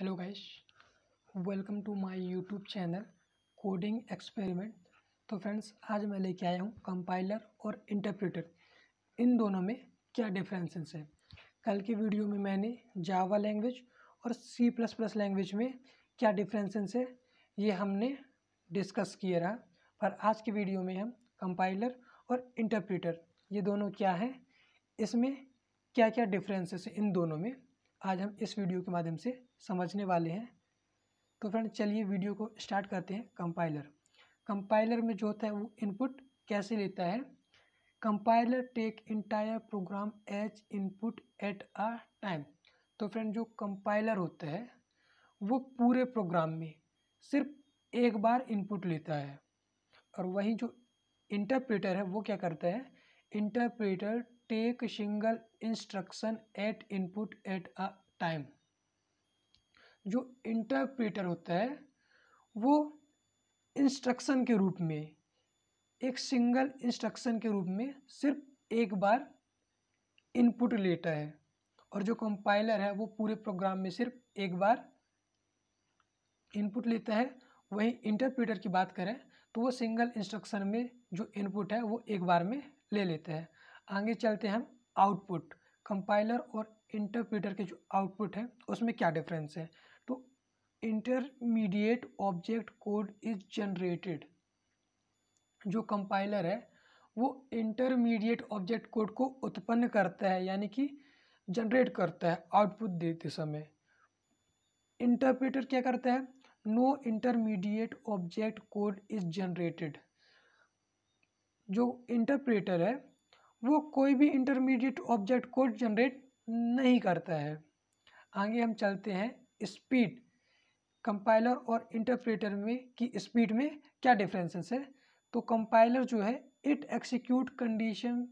hello guys welcome to my YouTube channel coding experiment तो friends आज मैं लेके आया हूँ कंपाइलर और इंटरप्रेटर इन दोनों में क्या डिफरेंसेस है कल के वीडियो में मैंने जावा लैंग्वेज और सी प्लस प्लस लैंग्वेज में क्या डिफरेंसेस है ये हमने डिस्कस किया रहा पर आज के वीडियो में हम कंपाइलर और इंटरप्रेटर ये दोनों क्या हैं इसमें क्या क्या डिफरेंसेस हैं इन दोनों में आज हम इस वीडियो के माध्यम से समझने वाले हैं तो फ्रेंड चलिए वीडियो को स्टार्ट करते हैं कंपाइलर कंपाइलर में जो होता है वो इनपुट कैसे लेता है compiler take entire program each input at a time तो फ्रेंड जो कंपाइलर होता है वो पूरे प्रोग्राम में सिर्फ एक बार इनपुट लेता है और वहीं जो इंटरप्रेटर है वो क्या करता है interpreter take single instruction at input at a time जो इंटरप्रेटर होता है वो इंस्ट्रक्शन के रूप में एक सिंगल इंस्ट्रक्शन के रूप में सिर्फ एक बार इनपुट लेता है और जो कंपाइलर है वो पूरे प्रोग्राम में सिर्फ एक बार इनपुट लेता है वहीं इंटरप्रेटर की बात करें तो वो सिंगल इंस्ट्रक्शन में जो इनपुट है वो एक बार में ले लेते हैं आगे चलते हैं हम आउटपुट कंपाइलर और इंटरप्रेटर के जो आउटपुट है उसमें क्या डिफरेंस है तो intermediate object code is generated जो कंपाइलर है वो इंटरमीडिएट ऑब्जेक्ट कोड को उत्पन्न करता है यानी कि जनरेट करता है आउटपुट देते समय इंटरप्रेटर क्या करता है no intermediate object code is generated जो इंटरप्रेटर है वो कोई भी इंटरमीडिएट ऑब्जेक्ट को जनरेट नहीं करता है आगे हम चलते हैं स्पीड कंपाइलर और इंटरप्रेटर में की स्पीड में क्या डिफरेंसेस है तो कंपाइलर जो है it execute condition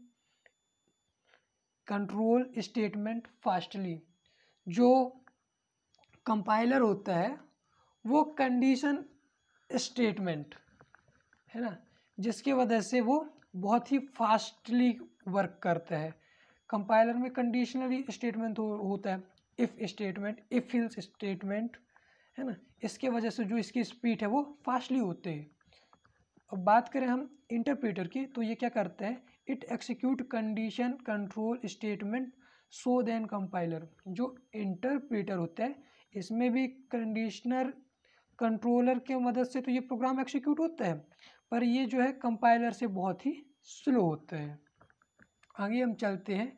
control statement fastly जो कंपाइलर होता है वो कंडीशन स्टेटमेंट है ना जिसकी वजह से वो बहुत ही फास्टली वर्क करता है कंपाइलर में कंडीशनली स्टेटमेंट हो, होता है if statement if else statement है ना इसके वजह से जो इसकी स्पीड है वो फास्टली होते हैं अब बात करें हम इंटरप्रेटर की तो ये क्या करता है it execute condition control statement so then compiler जो इंटरप्रेटर होता है इसमें भी कंडीशनर कंट्रोलर के मदद से तो ये प्रोग्राम एक्सिक्यूट होता है पर ये जो है कंपाइलर से बहुत ही स्लो होता है आगे हम चलते हैं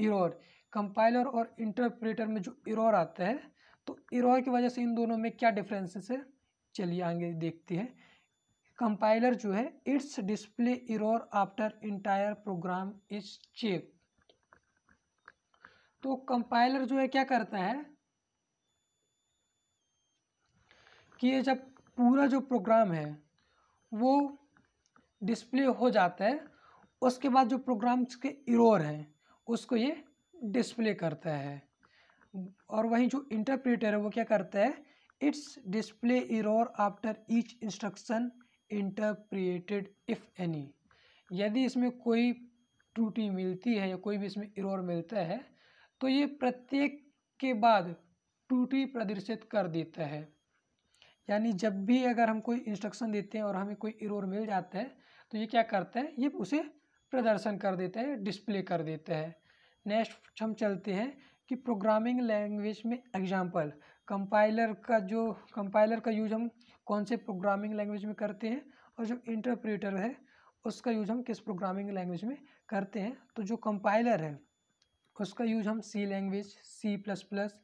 इरोर कंपाइलर और इंटरप्रेटर में जो इरोर आता है तो इरोर की वजह से इन दोनों में क्या डिफरेंसेस है चलिए आगे देखते हैं कंपाइलर जो है its display error after entire program is check तो कंपाइलर जो है क्या करता है कि ये जब पूरा जो प्रोग्राम है वो डिस्प्ले हो जाता है उसके बाद जो प्रोग्राम्स के इरोर हैं उसको ये डिस्प्ले करता है और वहीं जो इंटरप्रेटर है वो क्या करता है its display error after each instruction interpreted if any यदि इसमें कोई त्रुटि मिलती है या कोई भी इसमें इरोर मिलता है तो ये प्रत्येक के बाद टूटी प्रदर्शित कर देता है यानी जब भी अगर हम कोई इंस्ट्रक्शन देते हैं और हमें कोई इरोर मिल जाता है तो ये क्या करता है ये उसे प्रदर्शन कर देता है डिस्प्ले कर देता है नेक्स्ट हम चलते हैं कि प्रोग्रामिंग लैंग्वेज में एग्जाम्पल कंपाइलर का जो कंपाइलर का यूज हम कौन से प्रोग्रामिंग लैंग्वेज में करते हैं और जो इंटरप्रेटर है उसका यूज हम किस प्रोग्रामिंग लैंग्वेज में करते हैं तो जो कंपाइलर है उसका यूज हम C language C plus plus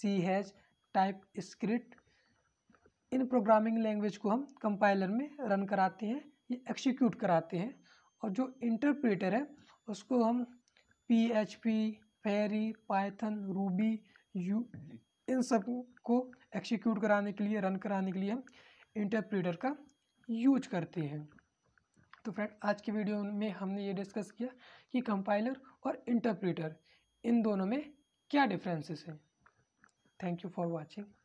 C hash TypeScript इन प्रोग्रामिंग लैंग्वेज को हम कंपाइलर में रन कराते हैं ये एक्सिक्यूट कराते हैं और जो इंटरप्रेटर है उसको हम पी एच पी फेरी पाइथन रूबी यू इन सब को एक्सिक्यूट कराने के लिए रन कराने के लिए हम इंटरप्रेटर का यूज करते हैं तो फ्रेंड आज की वीडियो में हमने ये डिस्कस किया कि कंपाइलर और इंटरप्रेटर इन दोनों में क्या डिफरेंसेस हैं थैंक यू फॉर वॉचिंग